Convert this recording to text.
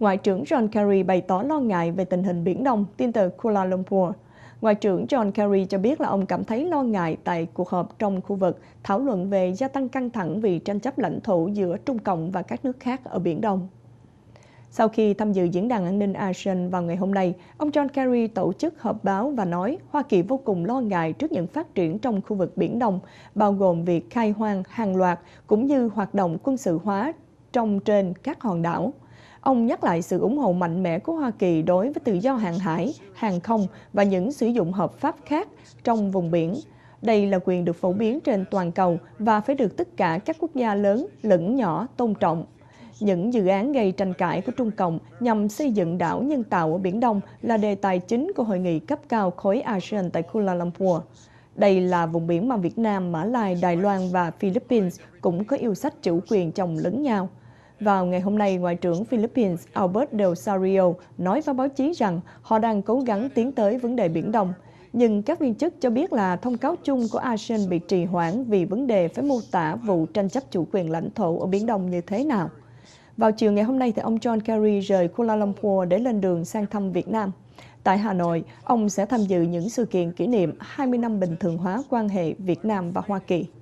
Ngoại trưởng John Kerry bày tỏ lo ngại về tình hình Biển Đông, tin từ Kuala Lumpur. Ngoại trưởng John Kerry cho biết là ông cảm thấy lo ngại tại cuộc họp trong khu vực thảo luận về gia tăng căng thẳng vì tranh chấp lãnh thổ giữa Trung Cộng và các nước khác ở Biển Đông. Sau khi tham dự diễn đàn an ninh ASEAN vào ngày hôm nay, ông John Kerry tổ chức họp báo và nói Hoa Kỳ vô cùng lo ngại trước những phát triển trong khu vực Biển Đông, bao gồm việc khai hoang hàng loạt cũng như hoạt động quân sự hóa trong trên các hòn đảo. Ông nhắc lại sự ủng hộ mạnh mẽ của Hoa Kỳ đối với tự do hàng hải, hàng không và những sử dụng hợp pháp khác trong vùng biển. Đây là quyền được phổ biến trên toàn cầu và phải được tất cả các quốc gia lớn lẫn nhỏ tôn trọng. Những dự án gây tranh cãi của Trung Cộng nhằm xây dựng đảo nhân tạo ở Biển Đông là đề tài chính của hội nghị cấp cao khối ASEAN tại Kuala Lumpur. Đây là vùng biển mà Việt Nam, Mã Lai, Đài Loan và Philippines cũng có yêu sách chủ quyền chồng lẫn nhau. Vào ngày hôm nay, Ngoại trưởng Philippines Albert Del Sarrio nói với báo chí rằng họ đang cố gắng tiến tới vấn đề Biển Đông. Nhưng các viên chức cho biết là thông cáo chung của ASEAN bị trì hoãn vì vấn đề phải mô tả vụ tranh chấp chủ quyền lãnh thổ ở Biển Đông như thế nào. Vào chiều ngày hôm nay, thì ông John Kerry rời Kuala Lumpur để lên đường sang thăm Việt Nam. Tại Hà Nội, ông sẽ tham dự những sự kiện kỷ niệm 20 năm bình thường hóa quan hệ Việt Nam và Hoa Kỳ.